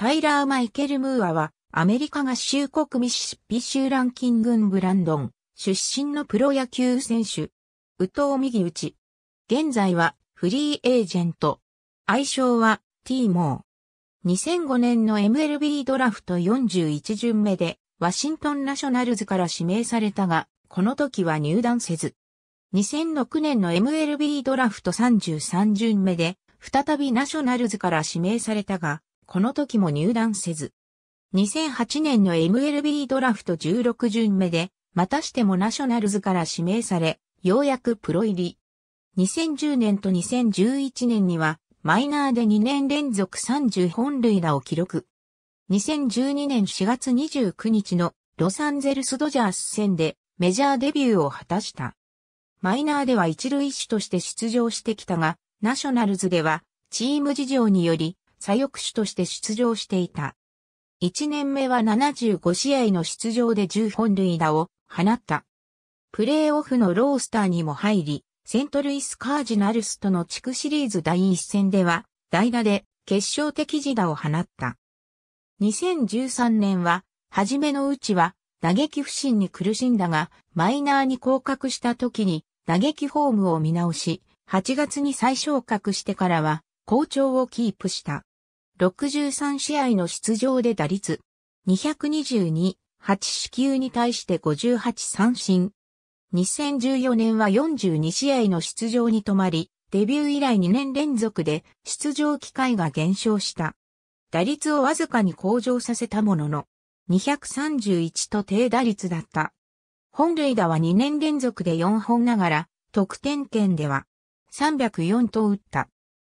タイラー・マイケル・ムーアは、アメリカ合衆国ミシシッピ州ランキングブランドン、出身のプロ野球選手。宇藤右打ち。現在は、フリーエージェント。愛称は、ティーモー。2005年の MLB ドラフト41巡目で、ワシントンナショナルズから指名されたが、この時は入団せず。2006年の MLB ドラフト33巡目で、再びナショナルズから指名されたが、この時も入団せず。2008年の MLB ドラフト16巡目で、またしてもナショナルズから指名され、ようやくプロ入り。2010年と2011年には、マイナーで2年連続30本塁打を記録。2012年4月29日のロサンゼルスドジャース戦でメジャーデビューを果たした。マイナーでは一塁手として出場してきたが、ナショナルズではチーム事情により左翼手として出場していた。1年目は75試合の出場で10本塁打を放った。プレーオフのロースターにも入り、セントルイスカージナルスとの地区シリーズ第一戦では、代打で決勝的自打を放った。2013年は、初めのうちは、打撃不振に苦しんだが、マイナーに降格した時に、打撃フォームを見直し、8月に再昇格してからは、好調をキープした。63試合の出場で打率222、8四球に対して58三振。2014年は42試合の出場に止まり、デビュー以来2年連続で出場機会が減少した。打率をわずかに向上させたものの、231と低打率だった。本塁打は2年連続で4本ながら、得点圏では304と打った。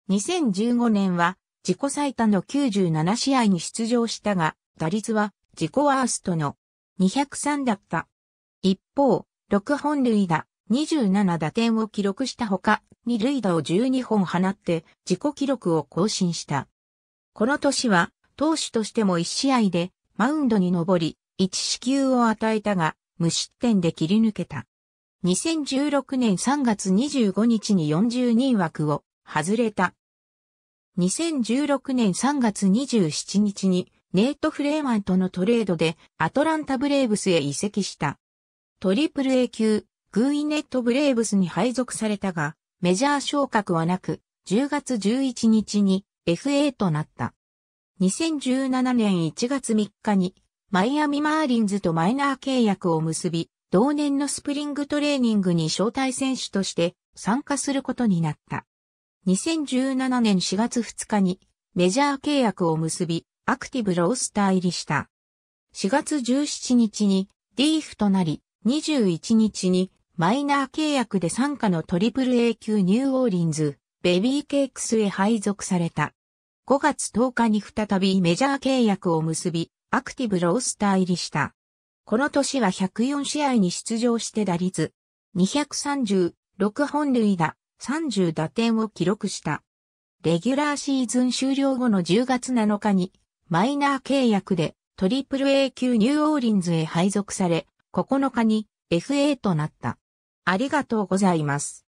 2015年は自己最多の97試合に出場したが、打率は自己ワーストの203だった。一方、6本塁打、27打点を記録したほか、2塁打を12本放って自己記録を更新した。この年は、投手としても1試合でマウンドに上り、1死球を与えたが、無失点で切り抜けた。2016年3月25日に4人枠を外れた。2016年3月27日にネイト・フレーマンとのトレードでアトランタ・ブレーブスへ移籍した。トリプル A 級、グーイネット・ブレーブスに配属されたが、メジャー昇格はなく、10月11日に FA となった。2017年1月3日にマイアミ・マーリンズとマイナー契約を結び、同年のスプリングトレーニングに招待選手として参加することになった。2017年4月2日にメジャー契約を結び、アクティブロースター入りした。4月17日にリーフとなり、21日にマイナー契約で参加の AAA 級ニューオーリンズ、ベビーケークスへ配属された。5月10日に再びメジャー契約を結び、アクティブロースター入りした。この年は104試合に出場して打率、236本塁打、30打点を記録した。レギュラーシーズン終了後の10月7日に、マイナー契約で AAA 級ニューオーリンズへ配属され、9日に FA となった。ありがとうございます。